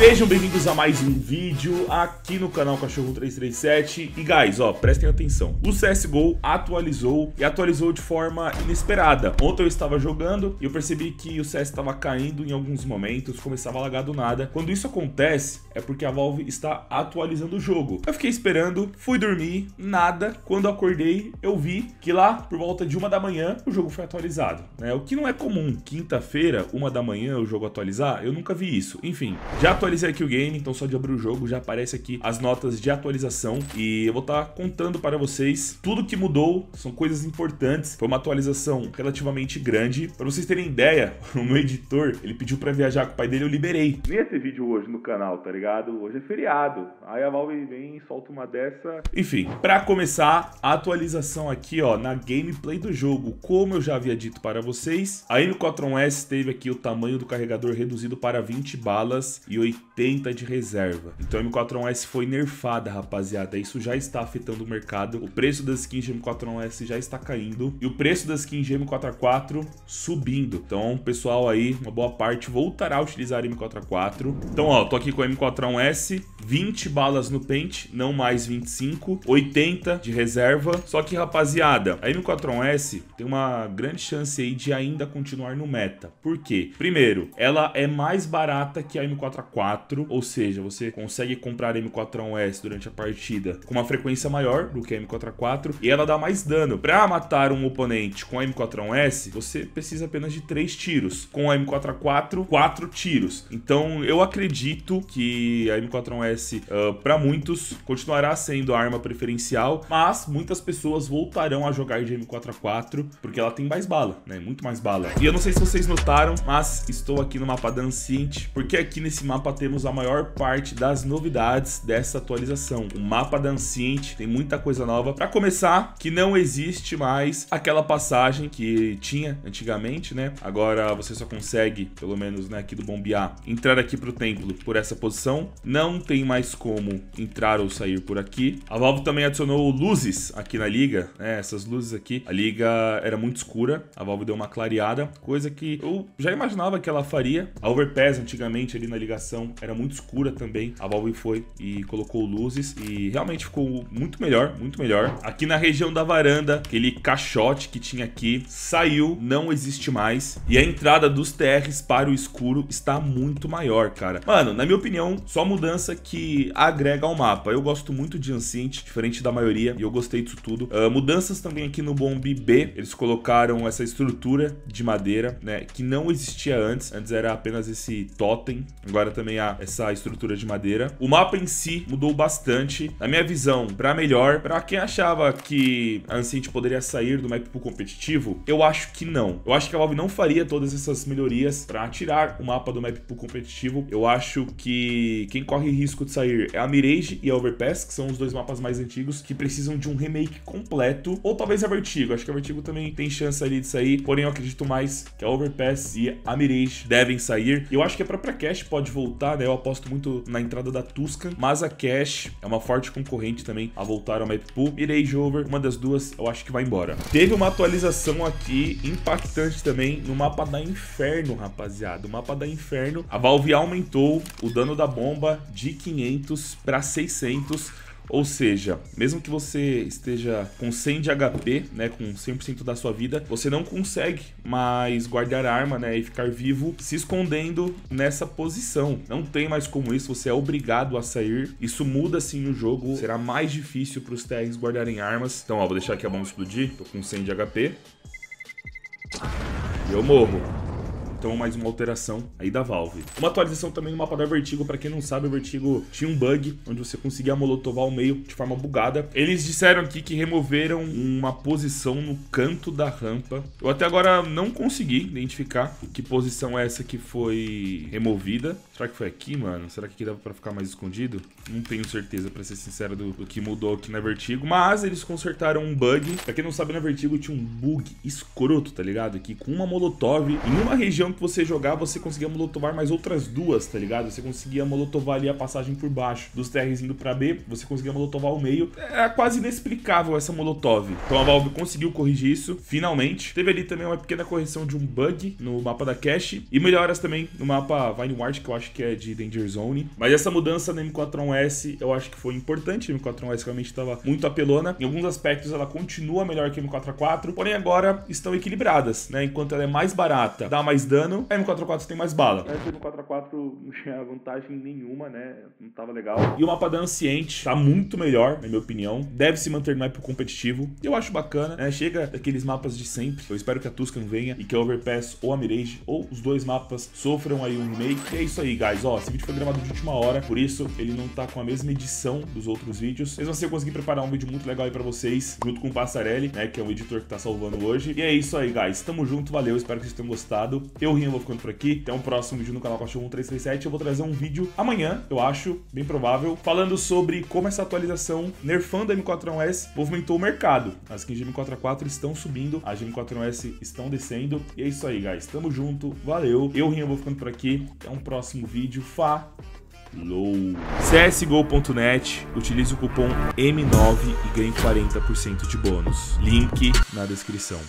Sejam bem-vindos a mais um vídeo aqui no canal Cachorro 337 E guys, ó, prestem atenção O CSGO atualizou e atualizou de forma inesperada Ontem eu estava jogando e eu percebi que o CS estava caindo em alguns momentos Começava a lagar do nada Quando isso acontece, é porque a Valve está atualizando o jogo Eu fiquei esperando, fui dormir, nada Quando acordei, eu vi que lá por volta de uma da manhã o jogo foi atualizado né? O que não é comum, quinta-feira, uma da manhã o jogo atualizar Eu nunca vi isso, enfim, já atualizou atualizei aqui o game, então só de abrir o jogo já aparece aqui as notas de atualização e eu vou estar tá contando para vocês tudo que mudou, são coisas importantes. Foi uma atualização relativamente grande. Para vocês terem ideia, o meu editor, ele pediu para viajar com o pai dele, eu liberei. Nesse esse vídeo hoje no canal, tá ligado? Hoje é feriado. Aí a Valve vem e solta uma dessa. Enfim, para começar, a atualização aqui, ó, na gameplay do jogo, como eu já havia dito para vocês, a M4S teve aqui o tamanho do carregador reduzido para 20 balas e 80 80 de reserva. Então a M4-1S foi nerfada, rapaziada. Isso já está afetando o mercado. O preço das skins de M4-1S já está caindo. E o preço das skins de m 4 4 subindo. Então, pessoal aí, uma boa parte voltará a utilizar a m 4 4 Então, ó, tô aqui com a m 4 1 s 20 balas no pente, não mais 25. 80 de reserva. Só que, rapaziada, a m 4 1 s tem uma grande chance aí de ainda continuar no meta. Por quê? Primeiro, ela é mais barata que a m 4 4 ou seja, você consegue comprar M4A1S durante a partida com uma frequência maior do que a M4A4 e ela dá mais dano. Para matar um oponente com a M4A1S, você precisa apenas de 3 tiros. Com a M4A4, 4 tiros. Então, eu acredito que a M4A1S, uh, ah, para muitos, continuará sendo a arma preferencial, mas muitas pessoas voltarão a jogar de M4A4 porque ela tem mais bala, né? Muito mais bala. E eu não sei se vocês notaram, mas estou aqui no mapa da porque aqui nesse mapa mapa temos a maior parte das novidades dessa atualização. O mapa da Ancient tem muita coisa nova. Para começar, que não existe mais aquela passagem que tinha antigamente, né? Agora você só consegue, pelo menos né, aqui do Bombear, entrar aqui para o templo por essa posição. Não tem mais como entrar ou sair por aqui. A Valve também adicionou luzes aqui na liga, né? Essas luzes aqui. A liga era muito escura, a Valve deu uma clareada, coisa que eu já imaginava que ela faria. A Overpass antigamente ali na ligação iluminação era muito escura também. A Valve foi e colocou luzes e realmente ficou muito melhor, muito melhor. Aqui na região da varanda, aquele caixote que tinha aqui saiu, não existe mais. E a entrada dos TRs para o escuro está muito maior, cara. Mano, na minha opinião, só mudança que agrega ao mapa. Eu gosto muito de Ancient, diferente da maioria, e eu gostei disso tudo. Uh, mudanças também aqui no Bomb B, eles colocaram essa estrutura de madeira, né, que não existia antes. Antes era apenas esse totem, agora também também a essa estrutura de madeira. O mapa em si mudou bastante, na minha visão, para melhor. Para quem achava que a Ancient poderia sair do map pool competitivo, eu acho que não. Eu acho que a Valve não faria todas essas melhorias para tirar o mapa do map pool competitivo. Eu acho que quem corre risco de sair é a Mirage e a Overpass, que são os dois mapas mais antigos que precisam de um remake completo, ou talvez a Vertigo. Acho que a Vertigo também tem chance ali de sair, porém eu acredito mais que a Overpass e a Mirage devem sair. Eu acho que a própria Cash pode voltar voltar, né? Eu aposto muito na entrada da Tuscan, mas a Cash é uma forte concorrente também a voltar ao map pool. Mirage Over, uma das duas, eu acho que vai embora. Teve uma atualização aqui impactante também no mapa da Inferno, rapaziada. O mapa da Inferno, a Valve aumentou o dano da bomba de 500 para 600 ou seja, mesmo que você esteja com 100 de HP, né, com 100% da sua vida, você não consegue mais guardar arma, né, e ficar vivo se escondendo nessa posição. Não tem mais como isso, você é obrigado a sair. Isso muda sim o jogo, será mais difícil para os TRs guardarem armas. Então, ó, vou deixar aqui a bomba explodir. Tô com 100 de HP. E eu morro. Então, mais uma alteração aí da Valve. Uma atualização também no mapa da Vertigo. Para quem não sabe, o Vertigo tinha um bug onde você conseguia molotovar ao meio de forma bugada. Eles disseram aqui que removeram uma posição no canto da rampa. Eu até agora não consegui identificar que posição é essa que foi removida. Será que foi aqui, mano? Será que aqui dava pra ficar mais escondido? Não tenho certeza, pra ser sincero, do, do, que mudou aqui na Vertigo. Mas eles consertaram um bug. Pra quem não sabe, na Vertigo tinha um bug escroto, tá ligado? Que com uma molotov em uma região missão que você jogar você conseguia molotovar mais outras duas, tá ligado? Você conseguia molotovar ali a passagem por baixo. Dos TRs indo pra B, você conseguia molotovar o meio. Era é quase inexplicável essa molotov. Então a Valve conseguiu corrigir isso, finalmente. Teve ali também uma pequena correção de um bug no mapa da cache. E melhoras também no mapa Vineward, que eu acho que é de Danger Zone. Mas essa mudança na M4S eu acho que foi importante. A M4S realmente estava muito apelona. Em alguns aspectos ela continua melhor que a M4A4, porém agora estão equilibradas, né? Enquanto ela é mais barata, dá mais dano dano, a m 4 4 tem mais bala. Mas m 4 4 não tinha vantagem nenhuma, né? Não tava legal. E o mapa da Anciente tá muito melhor, na minha opinião. Deve se manter no mapa competitivo. Eu acho bacana, né? Chega daqueles mapas de sempre. Eu espero que a Tuscan venha e que a Overpass ou a Mirage ou os dois mapas sofram aí um remake. E é isso aí, guys. Ó, esse vídeo foi gravado de última hora, por isso ele não tá com a mesma edição dos outros vídeos. Mesmo assim, eu consegui preparar um vídeo muito legal aí pra vocês, junto com o Passarelli, né? Que é o editor que tá salvando hoje. E é isso aí, guys. Tamo junto, valeu. Espero que vocês tenham gostado. Eu eu, Rinho, vou ficando por aqui. Até um próximo vídeo no canal Cachorro 1337. Eu vou trazer um vídeo amanhã, eu acho, bem provável, falando sobre como essa atualização nerfando a M41S movimentou o mercado. As skins de M44 estão subindo, as de M41S estão descendo. E é isso aí, guys. Tamo junto. Valeu. Eu, Rinho, vou ficando por aqui. Até um próximo vídeo. Fá! Low. CSGO.net, utilize o cupom M9 e ganhe 40% de bônus. Link na descrição.